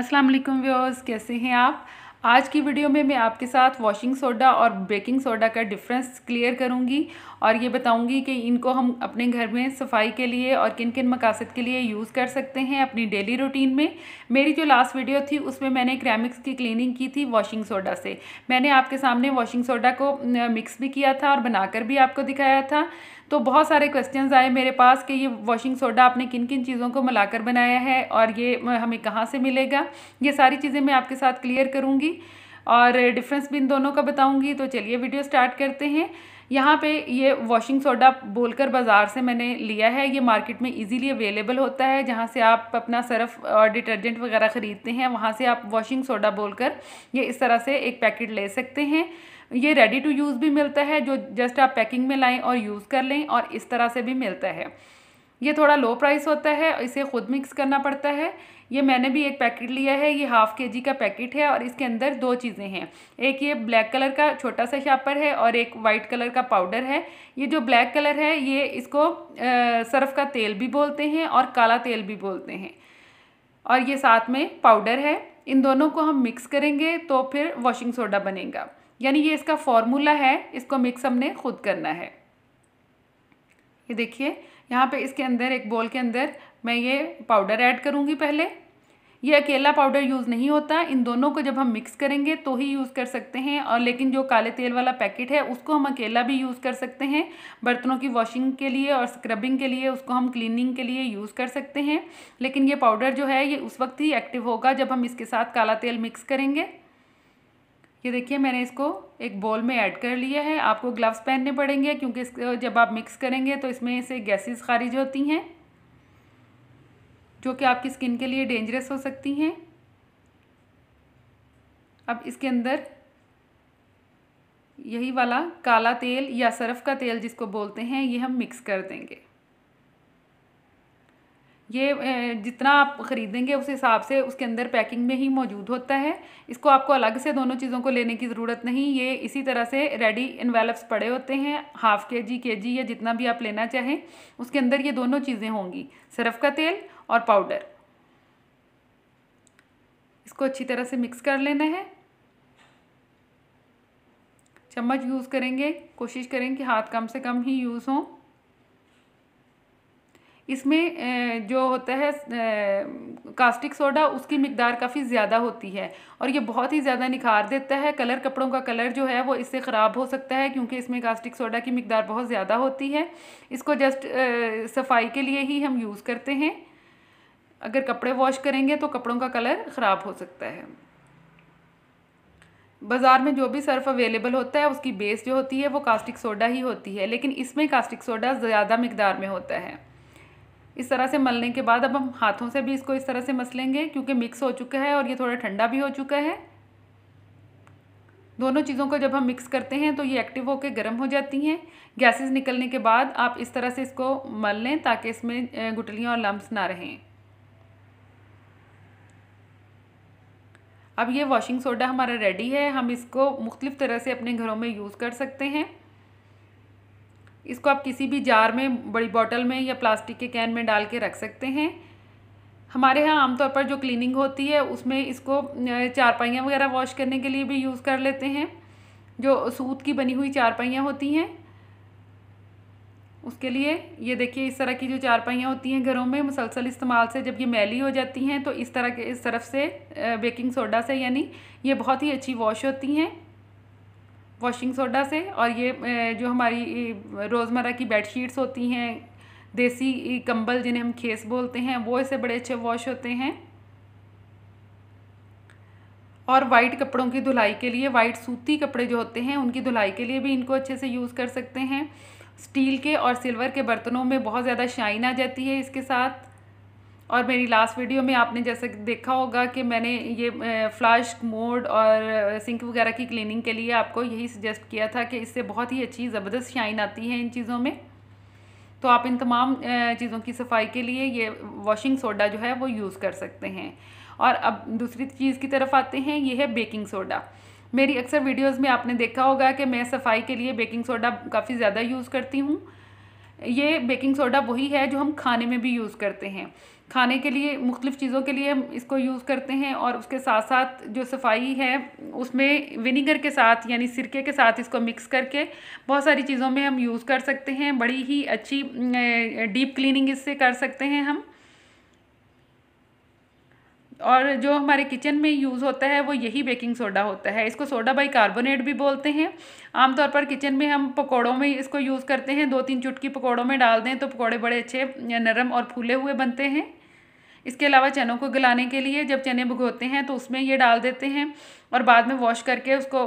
असलम व्यवर्स कैसे हैं आप आज की वीडियो में मैं आपके साथ वॉशिंग सोडा और बेकिंग सोडा का डिफरेंस क्लियर करूंगी और ये बताऊंगी कि इनको हम अपने घर में सफाई के लिए और किन किन मकासद के लिए यूज़ कर सकते हैं अपनी डेली रूटीन में मेरी जो लास्ट वीडियो थी उसमें मैंने क्रैमिक्स की क्लीनिंग की थी वॉशिंग सोडा से मैंने आपके सामने वॉशिंग सोडा को मिक्स भी किया था और बनाकर भी आपको दिखाया था तो बहुत सारे क्वेश्चन आए मेरे पास कि ये वॉशिंग सोडा आपने किन किन चीज़ों को मिलाकर बनाया है और ये हमें कहाँ से मिलेगा ये सारी चीज़ें मैं आपके साथ क्लियर करूँगी होगी और डिफरेंस भी इन दोनों का बताऊंगी तो चलिए वीडियो स्टार्ट करते हैं यहाँ पे ये वॉशिंग सोडा बोलकर बाज़ार से मैंने लिया है ये मार्केट में इजीली अवेलेबल होता है जहाँ से आप अपना सर्फ और डिटर्जेंट वगैरह ख़रीदते हैं वहाँ से आप वॉशिंग सोडा बोलकर ये इस तरह से एक पैकेट ले सकते हैं ये रेडी टू यूज़ भी मिलता है जो जस्ट आप पैकिंग में लाएँ और यूज़ कर लें और इस तरह से भी मिलता है ये थोड़ा लो प्राइस होता है इसे ख़ुद मिक्स करना पड़ता है ये मैंने भी एक पैकेट लिया है ये हाफ़ के जी का पैकेट है और इसके अंदर दो चीज़ें हैं एक ये ब्लैक कलर का छोटा सा शापर है और एक वाइट कलर का पाउडर है ये जो ब्लैक कलर है ये इसको सर्फ़ का तेल भी बोलते हैं और काला तेल भी बोलते हैं और ये साथ में पाउडर है इन दोनों को हम मिक्स करेंगे तो फिर वॉशिंग सोडा बनेगा यानी ये इसका फॉर्मूला है इसको मिक्स हमने खुद करना है ये देखिए यहाँ पे इसके अंदर एक बॉल के अंदर मैं ये पाउडर ऐड करूँगी पहले ये अकेला पाउडर यूज़ नहीं होता इन दोनों को जब हम मिक्स करेंगे तो ही यूज़ कर सकते हैं और लेकिन जो काले तेल वाला पैकेट है उसको हम अकेला भी यूज़ कर सकते हैं बर्तनों की वॉशिंग के लिए और स्क्रबिंग के लिए उसको हम क्लीनिंग के लिए यूज़ कर सकते हैं लेकिन ये पाउडर जो है ये उस वक्त ही एक्टिव होगा जब हम इसके साथ काला तेल मिक्स करेंगे ये देखिए मैंने इसको एक बॉल में ऐड कर लिया है आपको ग्लव्स पहनने पड़ेंगे क्योंकि जब आप मिक्स करेंगे तो इसमें से गैसेस खारिज होती हैं जो कि आपकी स्किन के लिए डेंजरस हो सकती हैं अब इसके अंदर यही वाला काला तेल या सरफ का तेल जिसको बोलते हैं ये हम मिक्स कर देंगे ये जितना आप ख़रीदेंगे उस हिसाब से उसके अंदर पैकिंग में ही मौजूद होता है इसको आपको अलग से दोनों चीज़ों को लेने की ज़रूरत नहीं ये इसी तरह से रेडी इन्वेलप्स पड़े होते हैं हाफ़ के जी के जी या जितना भी आप लेना चाहें उसके अंदर ये दोनों चीज़ें होंगी सरफ का तेल और पाउडर इसको अच्छी तरह से मिक्स कर लेना है चम्मच यूज़ करेंगे कोशिश करें कि हाथ कम से कम ही यूज़ हों इसमें जो होता है कास्टिक सोडा उसकी मकदार काफ़ी ज़्यादा होती है और ये बहुत ही ज़्यादा निखार देता है कलर कपड़ों का कलर जो है वो इससे ख़राब हो सकता है क्योंकि इसमें कास्टिक सोडा की मकदार बहुत ज़्यादा होती है इसको जस्ट सफाई के लिए ही हम यूज़ करते हैं अगर कपड़े वॉश करेंगे तो कपड़ों का कलर ख़राब हो सकता है बाज़ार में जो भी सर्फ अवेलेबल होता है उसकी बेस जो होती है वो कास्टिक सोडा ही होती है लेकिन इसमें कास्टिक सोडा ज़्यादा मकदार में होता है इस तरह से मलने के बाद अब हम हाथों से भी इसको इस तरह से मस लेंगे क्योंकि मिक्स हो चुका है और ये थोड़ा ठंडा भी हो चुका है दोनों चीज़ों को जब हम मिक्स करते हैं तो ये एक्टिव होकर गर्म हो जाती हैं गैसेस निकलने के बाद आप इस तरह से इसको मल लें ताकि इसमें गुटलियाँ और लम्ब ना रहें अब ये वॉशिंग सोडा हमारा रेडी है हम इसको मुख्तलिफ़ तरह से अपने घरों में यूज़ कर सकते हैं इसको आप किसी भी जार में बड़ी बॉटल में या प्लास्टिक के कैन में डाल के रख सकते हैं हमारे यहाँ आमतौर पर जो क्लीनिंग होती है उसमें इसको चारपाइयाँ वगैरह वॉश करने के लिए भी यूज़ कर लेते हैं जो सूत की बनी हुई चारपाइयाँ होती हैं उसके लिए ये देखिए इस तरह की जो चारपाइयाँ होती हैं घरों में मुसलसल इस्तेमाल से जब ये मैली हो जाती हैं तो इस तरह के इस तरफ से बेकिंग सोडा से यानी ये बहुत ही अच्छी वॉश होती हैं वॉशिंग सोडा से और ये जो हमारी रोज़मर्रा की बेडशीट्स होती हैं देसी कंबल जिन्हें हम खेस बोलते हैं वो इसे बड़े अच्छे वॉश होते हैं और वाइट कपड़ों की धुलाई के लिए वाइट सूती कपड़े जो होते हैं उनकी धुलाई के लिए भी इनको अच्छे से यूज़ कर सकते हैं स्टील के और सिल्वर के बर्तनों में बहुत ज़्यादा शाइन आ जाती है इसके साथ और मेरी लास्ट वीडियो में आपने जैसे देखा होगा कि मैंने ये फ्लश मोड और सिंक वगैरह की क्लीनिंग के लिए आपको यही सजेस्ट किया था कि इससे बहुत ही अच्छी ज़बरदस्त शाइन आती है इन चीज़ों में तो आप इन तमाम चीज़ों की सफाई के लिए ये वॉशिंग सोडा जो है वो यूज़ कर सकते हैं और अब दूसरी चीज़ की तरफ आते हैं ये है बेकिंग सोडा मेरी अक्सर वीडियोस में आपने देखा होगा कि मैं सफाई के लिए बेकिंग सोडा काफ़ी ज़्यादा यूज़ करती हूँ ये बेकिंग सोडा वही है जो हम खाने में भी यूज़ करते हैं खाने के लिए मुख्तफ़ चीज़ों के लिए हम इसको यूज़ करते हैं और उसके साथ साथ जो सफाई है उसमें विनीगर के साथ यानी सिरके के साथ इसको मिक्स करके बहुत सारी चीज़ों में हम यूज़ कर सकते हैं बड़ी ही अच्छी डीप क्लीनिंग इससे कर सकते हैं हम और जो हमारे किचन में यूज़ होता है वो यही बेकिंग सोडा होता है इसको सोडा बाई कार्बोनेट भी बोलते हैं आमतौर पर किचन में हम पकौड़ों में इसको यूज़ करते हैं दो तीन चुटकी पकौड़ों में डाल दें तो पकौड़े बड़े अच्छे नरम और फूले हुए बनते हैं इसके अलावा चनों को गलाने के लिए जब चने भुगोते हैं तो उसमें ये डाल देते हैं और बाद में वॉश करके उसको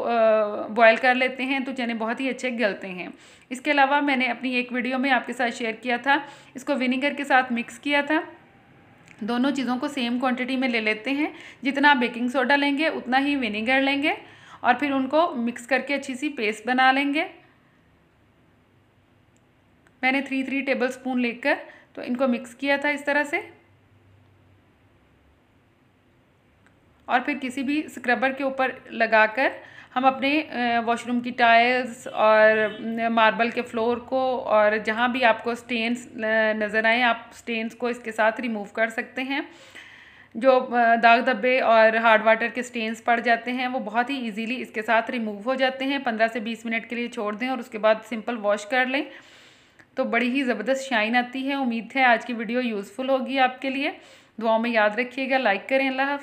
बॉयल कर लेते हैं तो चने बहुत ही अच्छे गलते हैं इसके अलावा मैंने अपनी एक वीडियो में आपके साथ शेयर किया था इसको विनीगर के साथ मिक्स किया था दोनों चीज़ों को सेम क्वांटिटी में ले लेते हैं जितना आप बेकिंग सोडा लेंगे उतना ही विनीगर लेंगे और फिर उनको मिक्स करके अच्छी सी पेस्ट बना लेंगे मैंने थ्री थ्री टेबल स्पून लेकर तो इनको मिक्स किया था इस तरह से और फिर किसी भी स्क्रबर के ऊपर लगाकर हम अपने वॉशरूम की टाइल्स और मार्बल के फ्लोर को और जहाँ भी आपको स्टेन्स नज़र आए आप स्टेन्स को इसके साथ रिमूव कर सकते हैं जो दाग धब्बे और हार्ड वाटर के स्टेन्स पड़ जाते हैं वो बहुत ही इजीली इसके साथ रिमूव हो जाते हैं पंद्रह से बीस मिनट के लिए छोड़ दें और उसके बाद सिंपल वॉश कर लें तो बड़ी ही ज़बरदस्त शाइन आती है उम्मीद है आज की वीडियो यूज़फुल होगी आपके लिए दुआओं में याद रखिएगा लाइक करें अल्लाह